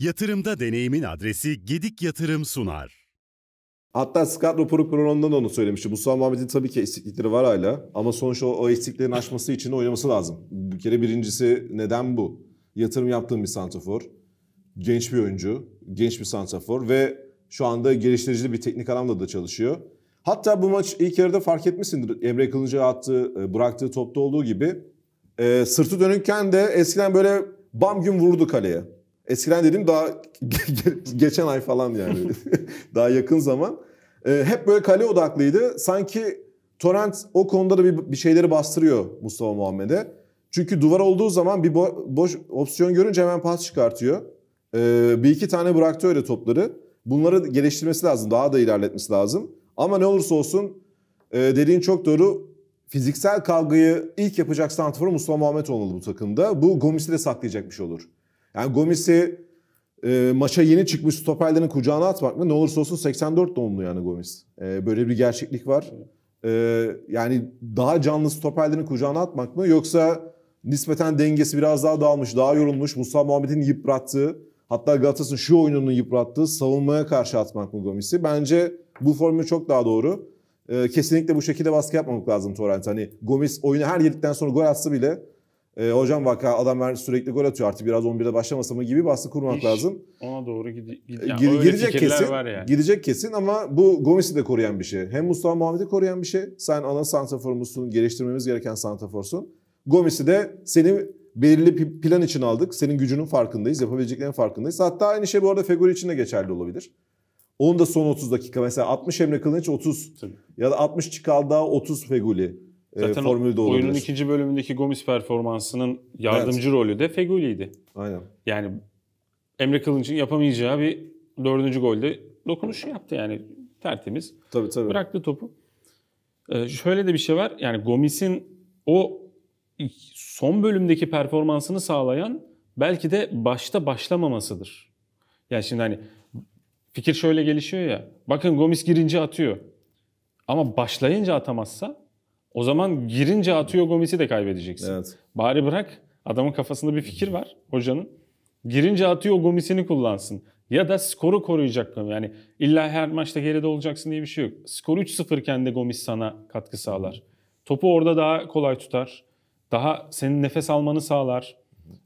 Yatırımda deneyimin adresi Gedik Yatırım sunar. Hatta Scott raporu programında da onu söylemişti. Mustafa Muhammed'in tabii ki eksiklikleri var hala. Ama sonuçta o, o eksiklerin aşması için oynaması lazım. Bir kere birincisi neden bu? Yatırım yaptığım bir santrafor. Genç bir oyuncu. Genç bir santrafor ve şu anda geliştirici bir teknik anlamda da çalışıyor. Hatta bu maç ilk yarıda fark etmişsindir. Emre Kılıç'a attığı, e, bıraktığı topta olduğu gibi. E, sırtı dönükken de eskiden böyle bam gün vurdu kaleye. Eskiden dedim daha geçen ay falan yani. daha yakın zaman. E, hep böyle kale odaklıydı. Sanki Torrent o konuda da bir, bir şeyleri bastırıyor Mustafa Muhammed'e. Çünkü duvar olduğu zaman bir bo- boş opsiyon görünce hemen pas çıkartıyor. Ee, bir iki tane bıraktı öyle topları. Bunları geliştirmesi lazım. Daha da ilerletmesi lazım. Ama ne olursa olsun e, dediğin çok doğru. Fiziksel kavgayı ilk yapacak santrafor Mustafa Muhammed olmalı bu takımda. Bu Gomis'i de şey olur. Yani Gomis'i e, maça yeni çıkmış stoperlerin kucağına atmak mı? Ne olursa olsun 84 doğumlu yani Gomis. E, böyle bir gerçeklik var. E, yani daha canlı stoperlerin kucağına atmak mı? Yoksa nispeten dengesi biraz daha dağılmış, daha yorulmuş. Musa Muhammed'in yıprattığı, hatta Galatasaray'ın şu oyununu yıprattığı savunmaya karşı atmak mı Gomis'i? Bence bu formül çok daha doğru. E, kesinlikle bu şekilde baskı yapmamak lazım Torrent. Hani Gomis oyunu her yedikten sonra gol atsa bile e, hocam bak adamlar sürekli gol atıyor artık biraz 11'de başlamasa mı gibi baskı kurmak İş, lazım. Ona doğru gidi, gidi, ee, yani gidecek kesin. Var yani. Gidecek kesin ama bu Gomis'i de koruyan bir şey. Hem Mustafa Muhammed'i koruyan bir şey. Sen ana santrafor musun? Geliştirmemiz gereken santraforsun. Gomis'i de seni belirli plan için aldık. Senin gücünün farkındayız. Yapabileceklerin farkındayız. Hatta aynı şey bu arada Fegoli için de geçerli olabilir. Onun da son 30 dakika mesela 60 Emre Kılınç 30 Tabii. ya da 60 Çikal daha 30 Feguli. Ee, Zaten formülü de olabilir. oyunun ikinci bölümündeki Gomis performansının yardımcı evet. rolü de Fegoli'ydi. Aynen. Yani Emre Kılınç'ın yapamayacağı bir dördüncü golde dokunuşu yaptı yani tertemiz. Tabii tabii. Bıraktı topu. Ee, şöyle de bir şey var. Yani Gomis'in o son bölümdeki performansını sağlayan belki de başta başlamamasıdır. Yani şimdi hani fikir şöyle gelişiyor ya. Bakın Gomis girince atıyor. Ama başlayınca atamazsa o zaman girince atıyor Gomis'i de kaybedeceksin. Evet. Bari bırak. Adamın kafasında bir fikir var hocanın. Girince atıyor Gomis'ini kullansın. Ya da skoru koruyacak mı? Yani illa her maçta geride olacaksın diye bir şey yok. Skor 3-0 iken de Gomis sana katkı sağlar. Topu orada daha kolay tutar. Daha senin nefes almanı sağlar.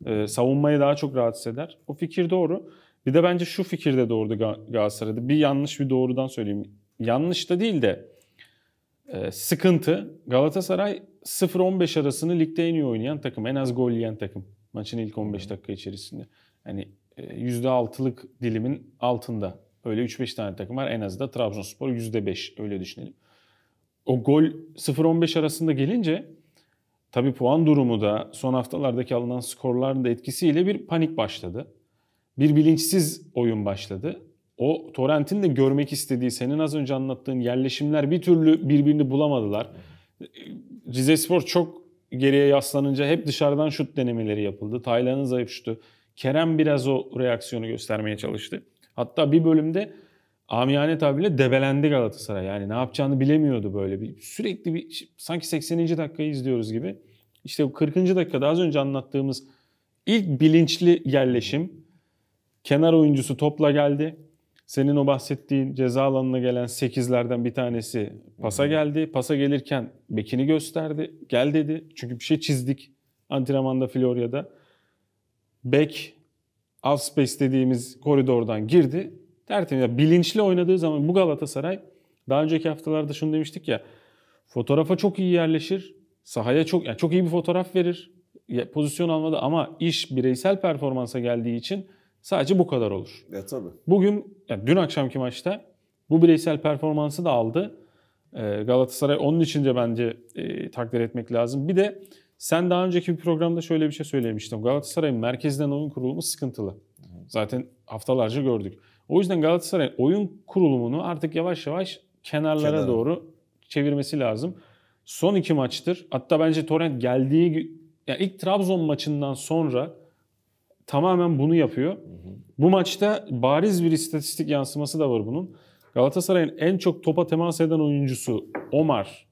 Ee, savunmayı daha çok rahatsız eder. O fikir doğru. Bir de bence şu fikir de doğru Galatasaray'da. Bir yanlış bir doğrudan söyleyeyim. Yanlış da değil de ee, sıkıntı Galatasaray 0-15 arasını ligde en iyi oynayan takım. En az gol yiyen takım. Maçın ilk 15 dakika içerisinde. Hani %6'lık e, dilimin altında. Öyle 3-5 tane takım var. En az da Trabzonspor %5 öyle düşünelim. O gol 0-15 arasında gelince tabi puan durumu da son haftalardaki alınan skorların da etkisiyle bir panik başladı. Bir bilinçsiz oyun başladı o torrentin de görmek istediği senin az önce anlattığın yerleşimler bir türlü birbirini bulamadılar. Rize Spor çok geriye yaslanınca hep dışarıdan şut denemeleri yapıldı. Taylan'ın zayıf Kerem biraz o reaksiyonu göstermeye çalıştı. Hatta bir bölümde amiyane tabirle debelendi Galatasaray. Yani ne yapacağını bilemiyordu böyle. Bir, sürekli bir sanki 80. dakikayı izliyoruz gibi. İşte bu 40. dakikada az önce anlattığımız ilk bilinçli yerleşim. Kenar oyuncusu topla geldi. Senin o bahsettiğin ceza alanına gelen 8'lerden bir tanesi pasa geldi. Pasa gelirken bekini gösterdi. Gel dedi. Çünkü bir şey çizdik antrenmanda Florya'da. Bek off space dediğimiz koridordan girdi. Tertemiz. ya bilinçli oynadığı zaman bu Galatasaray daha önceki haftalarda şunu demiştik ya. Fotoğrafa çok iyi yerleşir. Sahaya çok yani çok iyi bir fotoğraf verir. Pozisyon almadı ama iş bireysel performansa geldiği için Sadece bu kadar olur. Ya e, tabii. Bugün, yani dün akşamki maçta bu bireysel performansı da aldı. E, Galatasaray onun için de bence e, takdir etmek lazım. Bir de sen daha önceki bir programda şöyle bir şey söylemiştin. Galatasaray'ın merkezden oyun kurulumu sıkıntılı. Zaten haftalarca gördük. O yüzden Galatasaray oyun kurulumunu artık yavaş yavaş kenarlara Kenara. doğru çevirmesi lazım. Son iki maçtır. Hatta bence Torrent geldiği yani ilk Trabzon maçından sonra tamamen bunu yapıyor. Bu maçta bariz bir istatistik yansıması da var bunun. Galatasaray'ın en çok topa temas eden oyuncusu Omar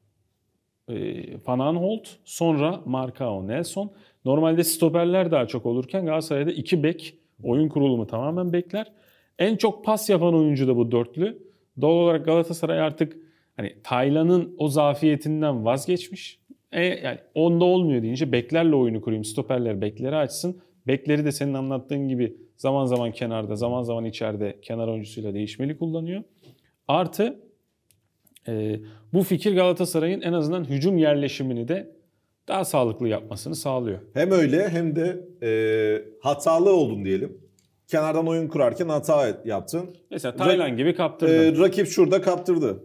e, Fananholt, sonra Marcao Nelson. Normalde stoperler daha çok olurken Galatasaray'da iki bek oyun kurulumu tamamen bekler. En çok pas yapan oyuncu da bu dörtlü. Doğal olarak Galatasaray artık hani Taylan'ın o zafiyetinden vazgeçmiş. E, yani onda olmuyor deyince beklerle oyunu kurayım, stoperler bekleri açsın. Bekleri de senin anlattığın gibi zaman zaman kenarda, zaman zaman içeride kenar oyuncusuyla değişmeli kullanıyor. Artı e, bu fikir Galatasaray'ın en azından hücum yerleşimini de daha sağlıklı yapmasını sağlıyor. Hem öyle hem de e, hatalı oldun diyelim. Kenardan oyun kurarken hata yaptın. Mesela Taylan Ra- gibi kaptırdı. E, rakip şurada kaptırdı.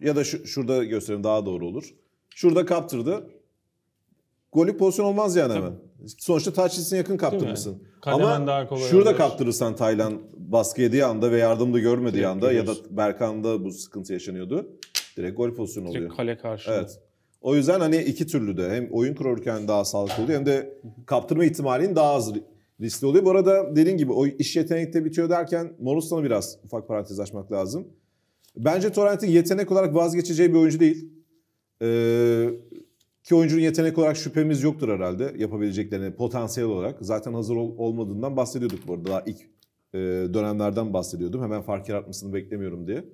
Ya da şu, şurada göstereyim daha doğru olur. Şurada kaptırdı. Golü pozisyon olmaz yani Tabii. hemen. Sonuçta taçlisin yakın kaptırmışsın. Ama daha kolay şurada olur. kaptırırsan Taylan baskı yediği anda ve yardımda görmediği Direkt anda görüyoruz. ya da Berkan'da bu sıkıntı yaşanıyordu. Direkt gol pozisyonu oluyor. Direkt kale karşı. Evet. O yüzden hani iki türlü de hem oyun kurarken daha sağlıklı oluyor hem de kaptırma ihtimalin daha az riskli oluyor. Bu arada dediğin gibi o iş yetenekte bitiyor derken Morustan'ı biraz ufak parantez açmak lazım. Bence Torrent'in yetenek olarak vazgeçeceği bir oyuncu değil. Ee, ki oyuncunun yetenek olarak şüphemiz yoktur herhalde yapabileceklerini potansiyel olarak. Zaten hazır ol- olmadığından bahsediyorduk bu arada. Daha ilk e, dönemlerden bahsediyordum. Hemen fark yaratmasını beklemiyorum diye.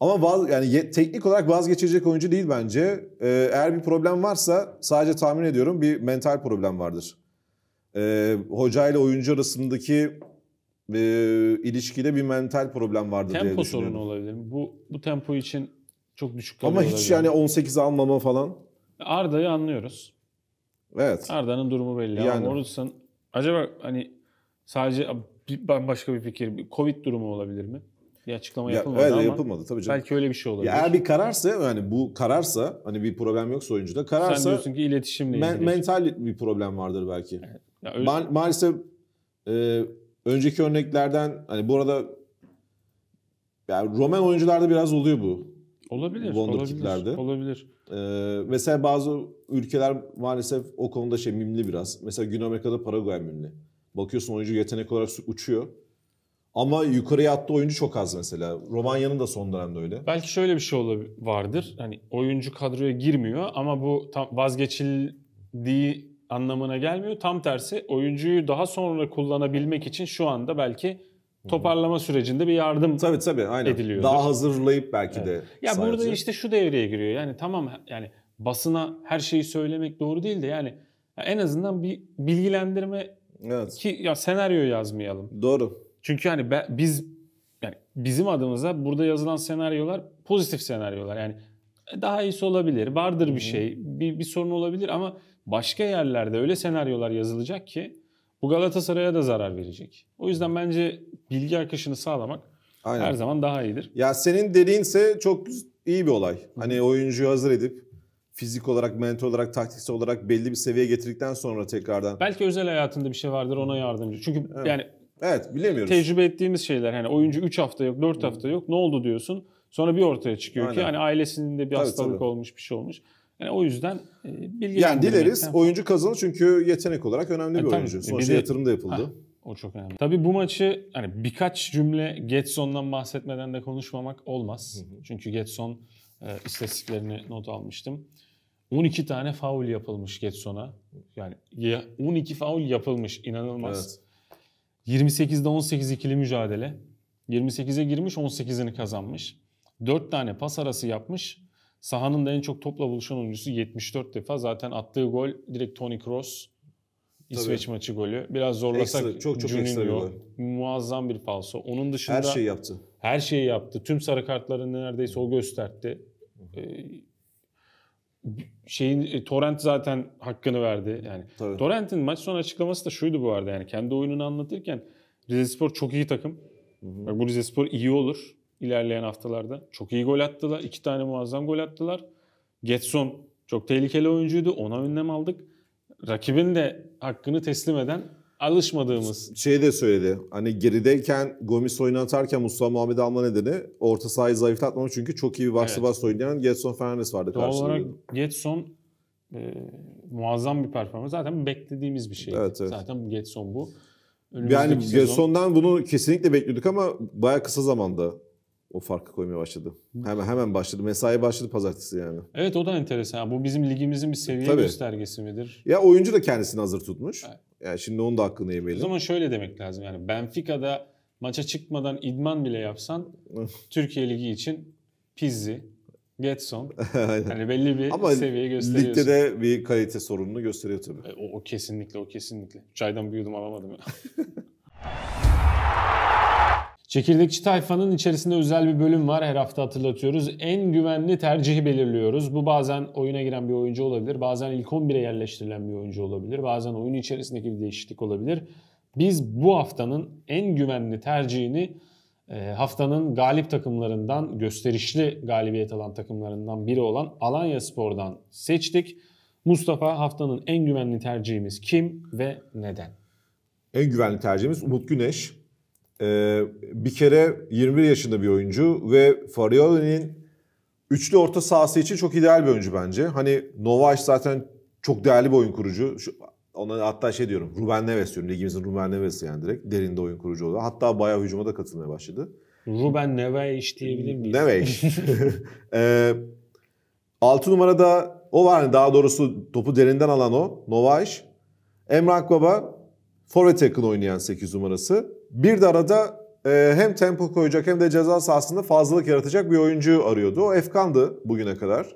Ama vaz, yani teknik olarak vazgeçecek oyuncu değil bence. Ee, eğer bir problem varsa sadece tahmin ediyorum bir mental problem vardır. Ee, hoca ile oyuncu arasındaki e, ilişkide bir mental problem vardır tempo diye düşünüyorum. Tempo sorunu olabilir. Bu bu tempo için çok düşük Ama hiç yani 18 almama falan. Arda'yı anlıyoruz. Evet. Arda'nın durumu belli. Yani. Ama Morrison acaba hani sadece bambaşka bir fikir. Covid durumu olabilir mi? Bir açıklama ya, yapılmadı evet, ama yapılmadı tabii canım. belki öyle bir şey olabilir. Ya eğer bir kararsa yani bu kararsa hani bir problem yoksa oyuncuda kararsa Sen diyorsun ki iletişimle men- Mental bir problem vardır belki. Ya öyle... Ma- maalesef e, önceki örneklerden hani bu arada yani Roman oyuncularda biraz oluyor bu. Olabilir. Wonder olabilir. Olabilir. Ee, mesela bazı ülkeler maalesef o konuda şey mimli biraz. Mesela Güney Amerika'da Paraguay mimli. Bakıyorsun oyuncu yetenek olarak uçuyor. Ama yukarıya attığı oyuncu çok az mesela. Romanya'nın da son dönemde öyle. Belki şöyle bir şey vardır. Hani oyuncu kadroya girmiyor ama bu tam vazgeçildiği anlamına gelmiyor. Tam tersi oyuncuyu daha sonra kullanabilmek için şu anda belki toparlama sürecinde bir yardım tabii, tabii, aynen. ediliyordur. Daha hazırlayıp belki evet. de. Ya sadece. burada işte şu devreye giriyor. Yani tamam yani basına her şeyi söylemek doğru değil de yani en azından bir bilgilendirme evet. ki ya senaryo yazmayalım. Doğru. Çünkü hani be, biz yani bizim adımıza burada yazılan senaryolar pozitif senaryolar. Yani daha iyisi olabilir, vardır bir şey, bir, bir sorun olabilir ama başka yerlerde öyle senaryolar yazılacak ki bu Galatasaray'a da zarar verecek. O yüzden bence bilgi akışını sağlamak Aynen. her zaman daha iyidir. Ya senin dediğinse çok iyi bir olay. Hani oyuncuyu hazır edip fizik olarak, mental olarak, taktiksel olarak belli bir seviyeye getirdikten sonra tekrardan. Belki özel hayatında bir şey vardır ona yardımcı. Çünkü evet. yani Evet bilemiyoruz. Tecrübe ettiğimiz şeyler hani oyuncu 3 hafta yok 4 hafta yok ne oldu diyorsun. Sonra bir ortaya çıkıyor Aynen. ki hani ailesinin de bir tabii, hastalık tabii. olmuş bir şey olmuş. Yani o yüzden e, bilgi Yani dileriz bilmekten... oyuncu kazanır çünkü yetenek olarak önemli yani e, bir tabii, oyuncu. E, Sonuçta de... yatırım da yapıldı. Ha, o çok önemli. Tabii bu maçı hani birkaç cümle Getson'dan bahsetmeden de konuşmamak olmaz. Hı hı. Çünkü Getson e, istatistiklerini not almıştım. 12 tane faul yapılmış Getson'a. Yani 12 faul yapılmış inanılmaz. Evet. 28'de 18 ikili mücadele. 28'e girmiş 18'ini kazanmış. 4 tane pas arası yapmış. Sahanın da en çok topla buluşan oyuncusu 74 defa. Zaten attığı gol direkt Tony Kroos İsveç Tabii. maçı golü. Biraz zorlasak ekstra, çok çok ekstra bir Muazzam bir falso. Onun dışında her şeyi yaptı. Her şeyi yaptı. Tüm sarı kartlarını neredeyse o gösterdi. Ee, şeyin e, Torrent zaten hakkını verdi. Yani Tabii. Torrent'in maç sonu açıklaması da şuydu bu arada yani kendi oyununu anlatırken Rizespor çok iyi takım. Hı hı. Bak bu Rizespor iyi olur ilerleyen haftalarda. Çok iyi gol attılar. iki tane muazzam gol attılar. Getson çok tehlikeli oyuncuydu. Ona önlem aldık. Rakibin de hakkını teslim eden alışmadığımız. Şey de söyledi. Hani gerideyken Gomis oynatarken Mustafa Muhammed alma nedeni orta sahayı zayıflatmamak çünkü çok iyi bir box evet. oynayan Getson Fernandes vardı Doğal olarak Getson e, muazzam bir performans. Zaten beklediğimiz bir şeydi. Evet, evet. Zaten Getson bu. Önümüzdeki yani sezon... Getson'dan bunu kesinlikle bekliyorduk ama baya kısa zamanda o farkı koymaya başladı. Hemen hemen başladı. Mesai başladı pazartesi yani. Evet o da enteresan. Bu bizim ligimizin bir seviye Tabii. göstergesi midir? Ya oyuncu da kendisini hazır tutmuş. Evet. Yani şimdi onun da hakkını yemeyelim. O zaman şöyle demek lazım. Yani Benfica'da maça çıkmadan idman bile yapsan Türkiye Ligi için Pizzi, Getson. yani belli bir Ama seviye gösteriyorsun. Ligde de bir kalite sorununu gösteriyor tabii. E, o, o kesinlikle, o kesinlikle. Çaydan büyüdüm alamadım. Ya. Çekirdekçi tayfanın içerisinde özel bir bölüm var. Her hafta hatırlatıyoruz. En güvenli tercihi belirliyoruz. Bu bazen oyuna giren bir oyuncu olabilir. Bazen ilk 11'e yerleştirilen bir oyuncu olabilir. Bazen oyun içerisindeki bir değişiklik olabilir. Biz bu haftanın en güvenli tercihini e, haftanın galip takımlarından, gösterişli galibiyet alan takımlarından biri olan Alanya Spor'dan seçtik. Mustafa haftanın en güvenli tercihimiz kim ve neden? En güvenli tercihimiz Umut Güneş. Ee, bir kere 21 yaşında bir oyuncu ve Farioli'nin üçlü orta sahası için çok ideal bir oyuncu bence. Hani Novaş zaten çok değerli bir oyun kurucu. Şu, ona hatta şey diyorum Ruben Neves diyorum. Ligimizin Ruben Neves'i yani direkt derinde oyun kurucu oldu. Hatta bayağı hücuma da katılmaya başladı. Ruben Neves diyebilir miyiz? Neves. ee, 6 numarada o var hani daha doğrusu topu derinden alan o. Novaş. Emrah Baba forvet yakın oynayan 8 numarası. Bir de arada e, hem tempo koyacak hem de ceza sahasında fazlalık yaratacak bir oyuncu arıyordu. O Efkan'dı bugüne kadar.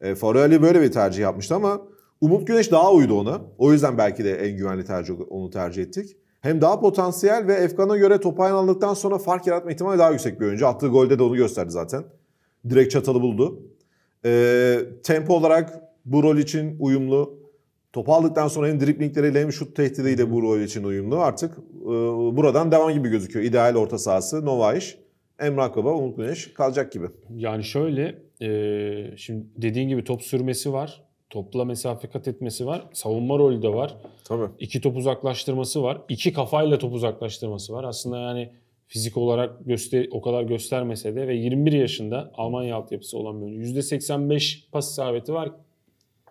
E, Farrelly böyle bir tercih yapmıştı ama Umut Güneş daha uydu ona. O yüzden belki de en güvenli tercih onu tercih ettik. Hem daha potansiyel ve Efkan'a göre topu aldıktan sonra fark yaratma ihtimali daha yüksek bir oyuncu. Attığı golde de onu gösterdi zaten. Direkt çatalı buldu. E, tempo olarak bu rol için uyumlu. Topu aldıktan sonra hem driplikleriyle hem şut tehdidiyle bu rol için uyumlu. Artık e, buradan devam gibi gözüküyor. İdeal orta sahası Novaiş, Emrah Baba, Umut Güneş kalacak gibi. Yani şöyle e, şimdi dediğin gibi top sürmesi var. Topla mesafe kat etmesi var. Savunma rolü de var. Tabii. İki top uzaklaştırması var. İki kafayla top uzaklaştırması var. Aslında yani fizik olarak göster o kadar göstermese de ve 21 yaşında Almanya altyapısı olan bir oyuncu. %85 pas isabeti var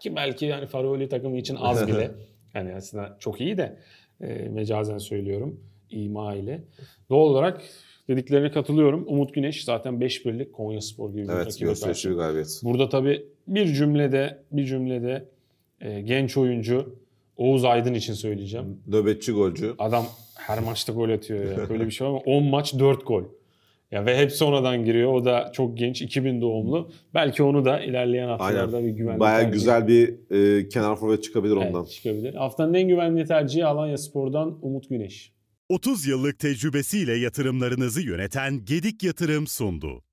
ki belki yani Faroli takımı için az bile. yani aslında çok iyi de e, mecazen söylüyorum ima ile. Doğal olarak dediklerine katılıyorum. Umut Güneş zaten 5 birlik Konya Spor gibi evet, bir rakibe karşı. Bir galibiyet. Burada tabii bir cümlede bir cümlede e, genç oyuncu Oğuz Aydın için söyleyeceğim. Nöbetçi golcü. Adam her maçta gol atıyor ya. Böyle bir şey var ama 10 maç 4 gol. Ya ve hepsi onadan giriyor. O da çok genç, 2000 doğumlu. Belki onu da ilerleyen haftalarda Aynen. bir güvenli Bayağı tercih. güzel bir e, kenar forvet çıkabilir evet, ondan. çıkabilir. Haftanın en güvenli tercihi Alanya Spor'dan Umut Güneş. 30 yıllık tecrübesiyle yatırımlarınızı yöneten Gedik Yatırım sundu.